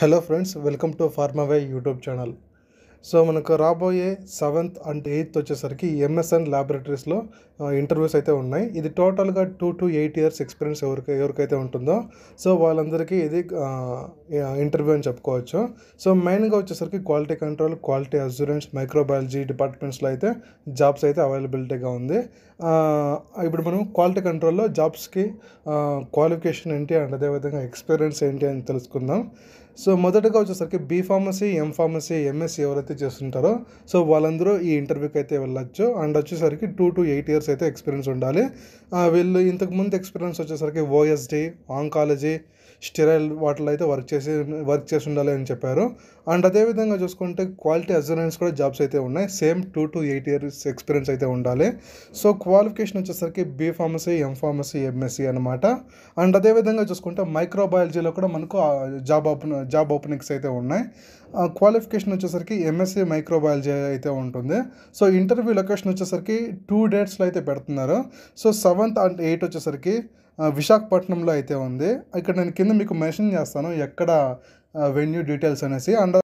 hello friends welcome to Pharmaway YouTube channel so మనకు రాబోయే seventh and eighth వచ్చేసరికి MSN ల్యాబొరేటరీస్లో ఇంటర్వ్యూస్ అయితే ఉన్నాయి ఇది టోటల్గా two to eight years experience ఎవరికి ఎవరికైతే ఉంటుందో సో వాళ్ళందరికీ ఇది ఇంటర్వ్యూ అని చెప్పుకోవచ్చు సో మెయిన్గా వచ్చేసరికి quality control quality assurance microbiology డిపార్ట్మెంట్స్లో అయితే జాబ్స్ అయితే అవైలబిలిటీగా ఉంది ఇప్పుడు మనం క్వాలిటీ కంట్రోల్లో జాబ్స్కి క్వాలిఫికేషన్ ఏంటి అండ్ అదేవిధంగా ఎక్స్పీరియన్స్ ఏంటి అని తెలుసుకుందాం సో మొదటగా వచ్చేసరికి B pharmacy M pharmacy MSc ఎవరైతే చేస్తుంటారో సో వాళ్ళందరూ ఈ ఇంటర్వ్యూకి అయితే వెళ్ళొచ్చు అండ్ వచ్చేసరికి టూ టు ఎయిట్ ఇయర్స్ అయితే ఎక్స్పీరియన్స్ ఉండాలి వీళ్ళు ఇంతకుముందు ఎక్స్పీరియన్స్ వచ్చేసరికి ఓఎస్డి ఆంకాలజీ స్టెరైల్ వాటిలో అయితే వర్క్ చేసి వర్క్ చేసి ఉండాలి అని చెప్పారు అండ్ అదేవిధంగా చూసుకుంటే క్వాలిటీ అజ్యూరెన్స్ కూడా జాబ్స్ అయితే ఉన్నాయి same two to eight years experience అయితే ఉండాలి సో క్వాలిఫికేషన్ వచ్చేసరికి B pharmacy M pharmacy MSc అనమాట అండ్ అదేవిధంగా చూసుకుంటే మైక్రోబయాలజీలో కూడా మనకు జాబ్ జాబ్ ఓపెనింగ్స్ అయితే ఉన్నాయి క్వాలిఫికేషన్ వచ్చేసరికి ఎంఎస్సీ మైక్రోబయాలజీ అయితే ఉంటుంది సో ఇంటర్వ్యూ లొకేషన్ వచ్చేసరికి టూ డేట్స్లో అయితే పెడుతున్నారు సో సెవెంత్ అండ్ ఎయిట్ వచ్చేసరికి విశాఖపట్నంలో అయితే ఉంది ఇక్కడ నేను కింద మీకు మెన్షన్ చేస్తాను ఎక్కడ వెన్యూ డీటెయిల్స్ అనేసి అండ్